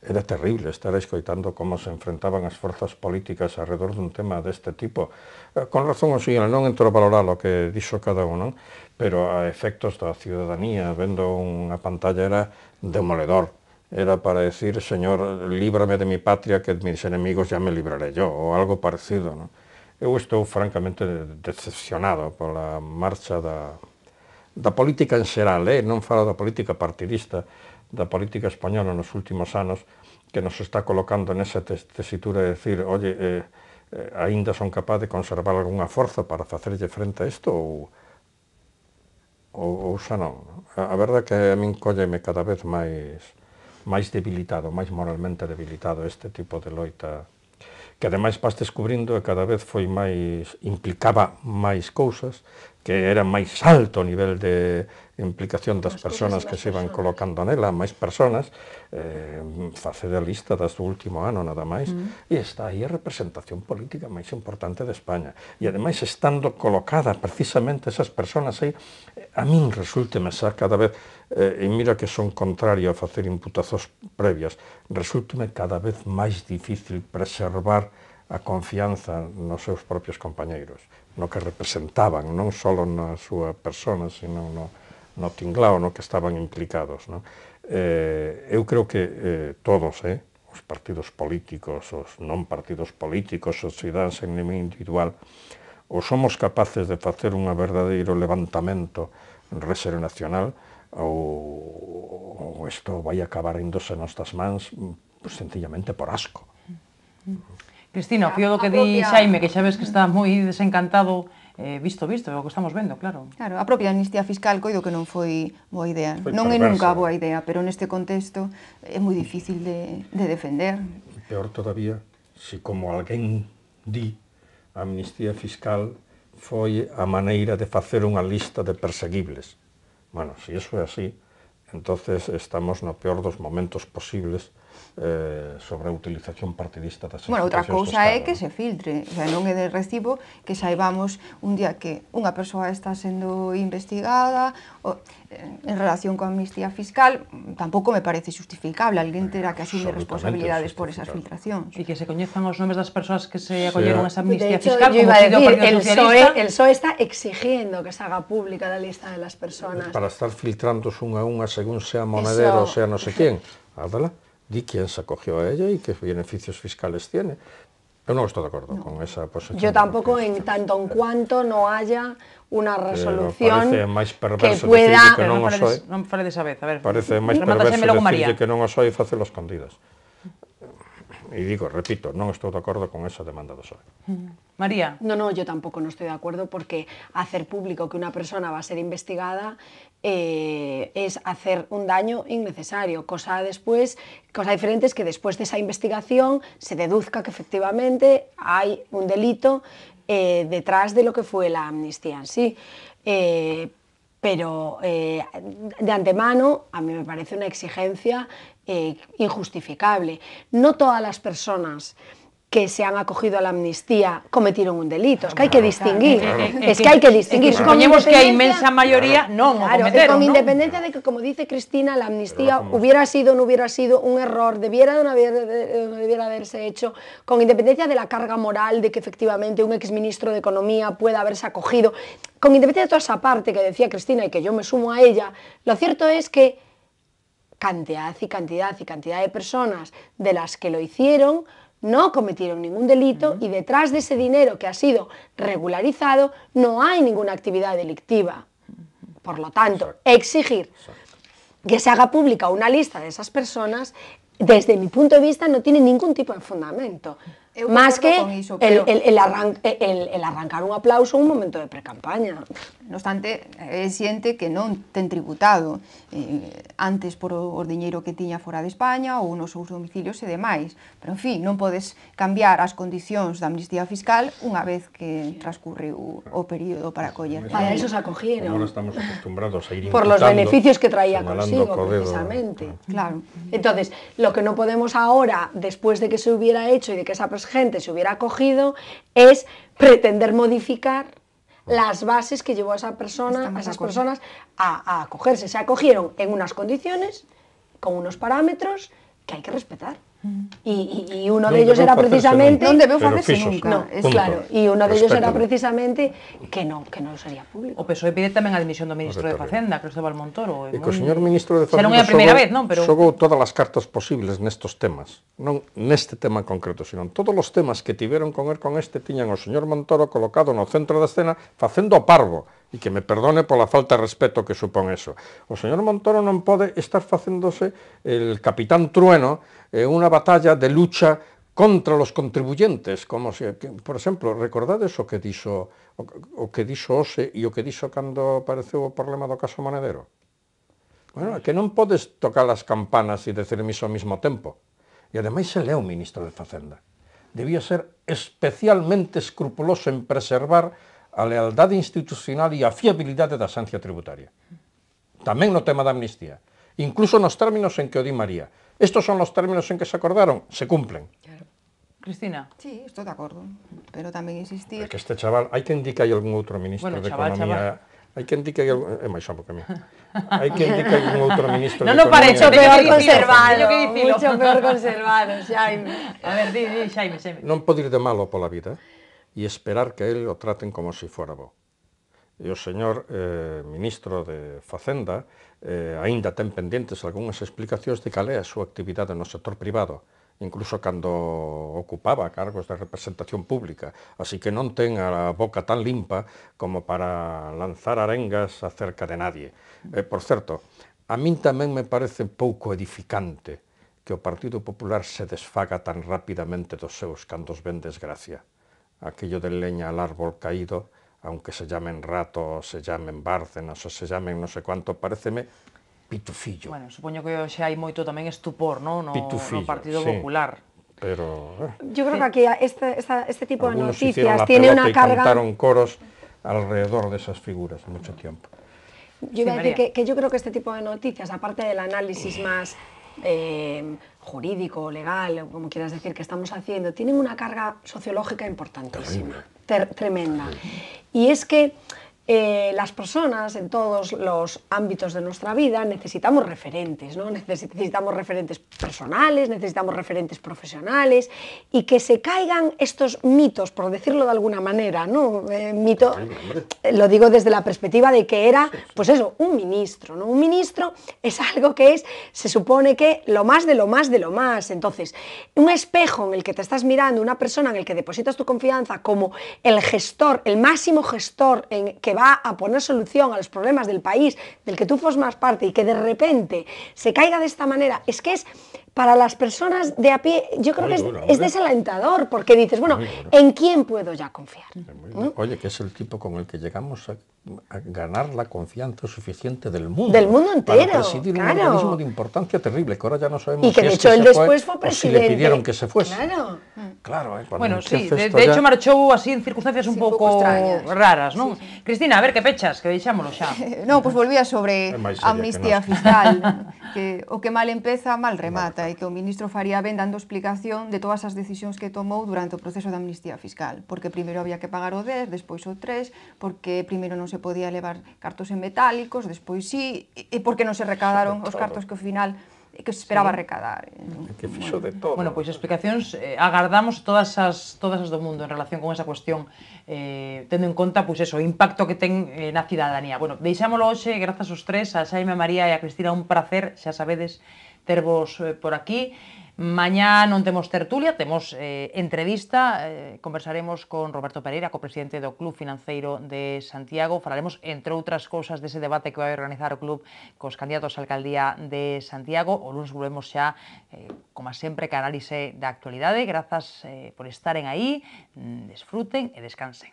Era terrible estar escoitando como se enfrentaban as forzas políticas alrededor dun tema deste tipo. Eh, con razón o señor, non entro a valorar o que dixo cada un, non? pero a efectos da ciudadanía, vendo unha pantalla, era demoledor era para decir, Señor, líbrame de mi patria, que mis enemigos ya me libraré yo, o algo parecido. ¿no? Eu estou francamente decepcionado pola marcha da, da política en xeral, eh? non falo da política partidista, da política española nos últimos anos, que nos está colocando nesa tesitura de decir, oye, eh, eh, aínda son capaz de conservar algunha forza para facerlle frente a isto ou, ou, ou xa non. A, a verdade que a min colleme cada vez máis máis debilitado, máis moralmente debilitado este tipo de loita que ademais vas descubrindo e cada vez foi máis implicaba máis cousas que era máis alto o nivel de implicación das persoas que se iban colocando nela, máis persoas, eh, fase de lista das do último ano nada máis, mm. e está aí a representación política máis importante de España. E ademais estando colocada precisamente esas persoas aí, a min me xa cada vez, eh, e mira que son contrario a facer imputazos previas, me cada vez máis difícil preservar a confianza nos seus propios compañeiros no que representaban, non só na súa persona, sino no, no tinglao no que estaban implicados. Non? Eh, eu creo que eh, todos, eh, os partidos políticos, os non partidos políticos, os cidadans en nivel individual, ou somos capaces de facer un verdadeiro levantamento reserio nacional, ou, isto vai acabar indose nos das mans pues, sencillamente por asco.
Mm -hmm. Cristina, o fío do que di Xaime, que xa ves que está moi desencantado eh,
visto visto, é o que estamos vendo, claro. Claro, a propia amnistía fiscal coido que non foi boa idea. Foi non perverso. é nunca boa idea, pero neste contexto é moi difícil de, de defender.
Peor todavía, se como alguén di, a amnistía fiscal foi a maneira de facer unha lista de perseguibles. Bueno, se si iso é así, entonces estamos no peor dos momentos posibles eh, sobre a utilización partidista das Bueno, outra cousa é que se
filtre, o sea, non é de recibo que saibamos un día que unha persoa está sendo investigada o, eh, en relación coa amnistía fiscal, tampouco me parece justificable, alguén terá que asumir responsabilidades por esas filtracións. E que se coñezan os nomes das persoas que se
acolleron a esa amnistía de hecho, fiscal, como decir, el
PSOE, el
PSOE está exigiendo que se haga pública a lista de las personas. Para
estar filtrando unha a unha según sea Monedero, Eso... sea no sé quen. Ándala. di quién se acogió a ella y qué beneficios fiscales tiene. Yo no estoy de acuerdo con esa posición. Yo
tampoco, en tanto en cuanto no haya una eh, resolución parece más perverso que Que non os soy, non esa vez, a ver. Parece más perverso decir María. que
non os soy facelos escondidas y digo, repito, no estoy de acuerdo con esa demanda de SOE.
Mm. María. No, no, yo tampoco no estoy de acuerdo porque hacer público que una persona va a ser investigada eh, es hacer un daño innecesario, cosa después, cosa diferente es que después de esa investigación se deduzca que efectivamente hay un delito eh, detrás de lo que fue la amnistía en sí. Eh, pero de antemano a mí me parece una exigencia eh, injustificable. No todas las personas que se han acogido a la amnistía cometieron un delito. Es que hay que distinguir. Es que hay que distinguir. que, inmensa mayoría no. con independencia de que, como dice Cristina, la amnistía hubiera sido, no hubiera sido un error, debiera o no debiera haberse hecho, con independencia de la carga moral de que efectivamente un exministro de Economía pueda haberse acogido, con independencia de toda esa parte que decía Cristina y que yo me sumo a ella, lo cierto es que cantidad y cantidad y cantidad de personas de las que lo hicieron no cometieron ningún delito y detrás de ese dinero que ha sido regularizado no hay ninguna actividad delictiva. Por lo tanto, exigir que se haga pública una lista de esas personas, desde mi punto de vista, no tiene ningún tipo de fundamento. Eu Más que iso, pero... el, el, el, arran
el, el arrancar un aplauso un momento de precampaña. No obstante, é eh, xente que non ten tributado eh, antes por o, o diñeiro que tiña fora de España ou nos seus domicilios e demais. Pero, en fin, non podes cambiar as condicións da amnistía fiscal unha vez que transcurriu o período para coller. Para eso se
acogieron. Non estamos
acostumbrados a ir Por los beneficios que traía consigo, precisamente.
Claro. Entonces, lo que non podemos ahora, despois de que se hubiera hecho e de que esa persona gente se hubiera acogido es pretender modificar las bases que llevó a esa persona, a esas personas a acogerse. Se acogieron en unas condiciones, con unos parámetros que hay que respetar. Y, y, y, uno no de ellos era precisamente no debeu facerse nunca, no, es claro, e uno de ellos era precisamente que non,
que non sería público. O PSOE pide tamén a dimisión do ministro de Facenda, Cristóbal Montoro. E que o señor ministro de Facenda
non primeira vez, non, pero xogou todas as cartas posibles nestos temas, non neste tema en concreto, sino todos os temas que tiveron con er con este tiñan o señor Montoro colocado no centro da escena facendo o parvo e que me perdone pola falta de respeto que supón eso. O señor Montoro non pode estar facéndose el capitán trueno en unha batalla de lucha contra os contribuyentes, como se, que, por exemplo, recordades o que dixo o, o que dixo Ose e o que dixo cando apareceu o problema do caso Monedero. Bueno, que non podes tocar as campanas e decir miso ao mesmo tempo. E ademais se leu o ministro de Facenda. Debía ser especialmente escrupuloso en preservar a lealdade institucional e a fiabilidade da xancia tributaria. Tamén no tema da amnistía. Incluso nos términos en que o di María. Estos son os términos en que se acordaron, se cumplen.
Cristina. Sí, estou de acordo, pero tamén insistir... É que
este chaval, hai que indicar algún outro ministro bueno, de Economía... Chaval. Hai que indicar algún... É máis xa que a mí. Hai que indicar algún outro ministro no, no, de Economía... Non, non, parecho peor
conservado. Que mucho peor conservado, Xaime. A ver, di, di, Xaime, Xaime.
Non ir de malo pola vida. Eh? e esperar que el o traten como se si fora bo. E o señor eh, ministro de Facenda eh, aínda ten pendentes algunhas explicacións de cal é a súa actividade no sector privado, incluso cando ocupaba cargos de representación pública, así que non ten a boca tan limpa como para lanzar arengas acerca de nadie. Eh, por certo, a min tamén me parece pouco edificante que o Partido Popular se desfaga tan rapidamente dos seus cantos ven desgracia. aquello de leña al árbol caído, aunque se llamen ratos, se llamen bárcenas o se llamen no sé cuánto, pareceme pitufillo. Bueno,
supongo que hoxe hai moito también estupor, No, pitufillo, no Partido Popular.
Pero... Eh.
Yo creo que aquí este, este, tipo de noticias tiene una carga... cantaron
coros alrededor de esas figuras mucho tiempo.
Yo iba que, yo creo que este tipo de noticias, aparte del análisis más eh, jurídico, legal, como quieras decir, que estamos haciendo, tienen una carga sociológica importantísima, tremenda. tremenda. Y es que eh, las personas en todos los ámbitos de nuestra vida necesitamos referentes, ¿no? necesitamos referentes personales, necesitamos referentes profesionales y que se caigan estos mitos, por decirlo de alguna manera, ¿no? Eh, mito, eh, lo digo desde la perspectiva de que era, pues eso, un ministro, ¿no? Un ministro es algo que es, se supone que lo más de lo más de lo más, entonces, un espejo en el que te estás mirando, una persona en el que depositas tu confianza como el gestor, el máximo gestor en que va a poner solución a los problemas del país del que tú formas parte y que de repente se caiga de esta manera, es que es para las personas de a pie, yo creo que es, ¿eh? desalentador, porque dices, bueno, ¿en quién puedo ya confiar?
Oye, que es el tipo con el que llegamos a, ganar la confianza suficiente del mundo. Del mundo entero. Para presidir un organismo de importancia terrible, que ahora ya no sabemos y que de hecho él después fue, presidente. le pidieron que se fuese. Claro. Eh, bueno, sí, de, hecho
marchó así en circunstancias un, poco, raras, ¿no? Cristina, a ver, ¿qué pechas? Que echámoslo ya.
no, pues volvía sobre amnistía fiscal, que, o que mal empieza, mal remata. pregunta é que o ministro faría ben dando explicación de todas as decisións que tomou durante o proceso de amnistía fiscal, porque primeiro había que pagar o 10, despois o 3, porque primeiro non se podía levar cartos en metálicos, despois sí, e porque non se recadaron os cartos que ao final que se esperaba sí. recadar.
Eh. que fixo de todo. Bueno, pois explicacións eh, agardamos todas as todas as do mundo en relación con esa cuestión eh, tendo en conta pois eso, o impacto que ten eh, na cidadanía. Bueno, deixámolo hoxe grazas aos tres, a Xaime, a María e a Cristina, un placer, xa sabedes, tervos eh, por aquí. Mañá non temos tertulia, temos eh, entrevista, eh, conversaremos con Roberto Pereira, co presidente do Club Financeiro de Santiago, falaremos, entre outras cousas, dese debate que vai organizar o club cos candidatos á alcaldía de Santiago. O lunes volvemos xa, eh, como sempre, que análise da actualidade. Grazas eh, por estaren aí, mm, desfruten e descansen.